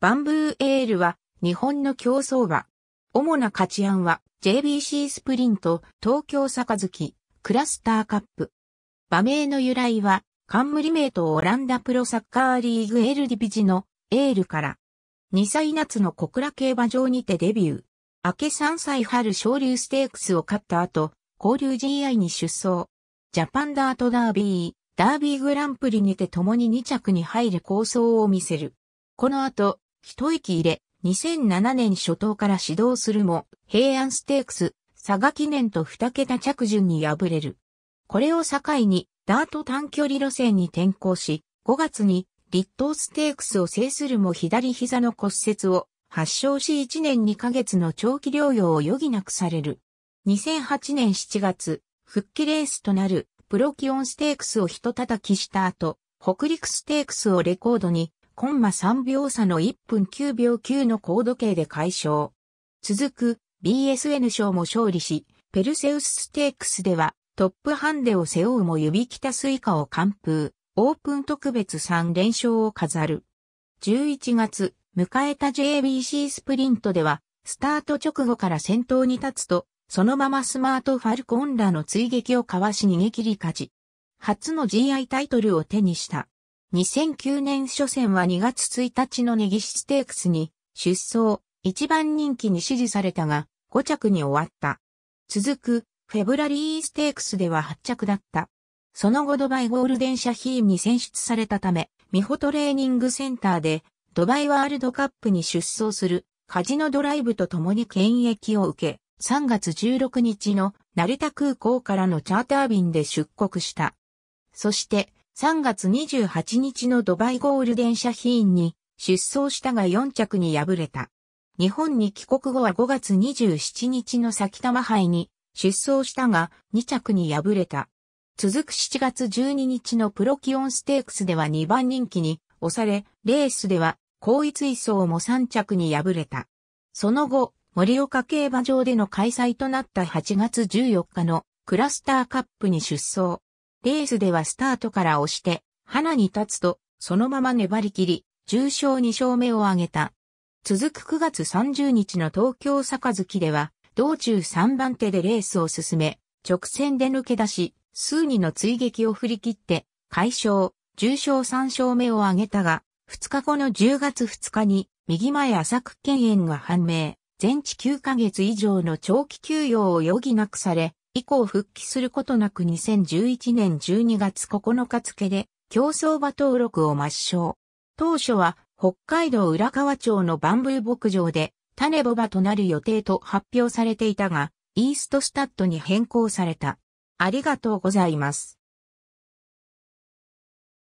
バンブーエールは日本の競争馬。主な価値案は JBC スプリント、東京杯、クラスターカップ。馬名の由来は冠名とオランダプロサッカーリーグエルディビジのエールから。2歳夏の小倉競馬場にてデビュー。明け3歳春昇竜ステークスを勝った後、交流 GI に出走。ジャパンダートダービー、ダービーグランプリにて共に2着に入る構想を見せる。この後、一息入れ、2007年初頭から指導するも、平安ステークス、佐賀記念と二桁着順に敗れる。これを境に、ダート短距離路線に転向し、5月に、立東ステークスを制するも左膝の骨折を発症し1年2ヶ月の長期療養を余儀なくされる。2008年7月、復帰レースとなるプロキオンステークスを一叩きした後、北陸ステークスをレコードにコンマ3秒差の1分9秒9の高度計で解消。続く BSN 賞も勝利し、ペルセウスステークスではトップハンデを背負うも指北スイカを完封、オープン特別3連勝を飾る。11月、迎えた JBC スプリントでは、スタート直後から先頭に立つと、そのままスマートファルコンらの追撃をかわし逃げ切り勝ち。初の GI タイトルを手にした。2009年初戦は2月1日のネギシステークスに出走、一番人気に支持されたが、5着に終わった。続く、フェブラリーステークスでは8着だった。その後ドバイゴールデンシャヒーンに選出されたため、ミホトレーニングセンターで、ドバイワールドカップに出走する、カジノドライブと共に検疫を受け、3月16日の成田空港からのチャーター便で出国した。そして、3月28日のドバイゴールデンシャヒーンに出走したが4着に敗れた。日本に帰国後は5月27日の埼玉杯に出走したが2着に敗れた。続く7月12日のプロキオンステークスでは2番人気に押され、レースでは高位追走も3着に敗れた。その後、盛岡競馬場での開催となった8月14日のクラスターカップに出走。レースではスタートから押して、花に立つと、そのまま粘り切り、重賞2勝目を挙げた。続く9月30日の東京杯では、道中3番手でレースを進め、直線で抜け出し、数人の追撃を振り切って、解消、重賞3勝目を挙げたが、2日後の10月2日に、右前浅く県炎が判明、全治9ヶ月以上の長期休養を余儀なくされ、以降復帰することなく2011年12月9日付で競争馬登録を抹消。当初は北海道浦河町のバンブー牧場で種ボバとなる予定と発表されていたが、イーストスタッドに変更された。ありがとうございます。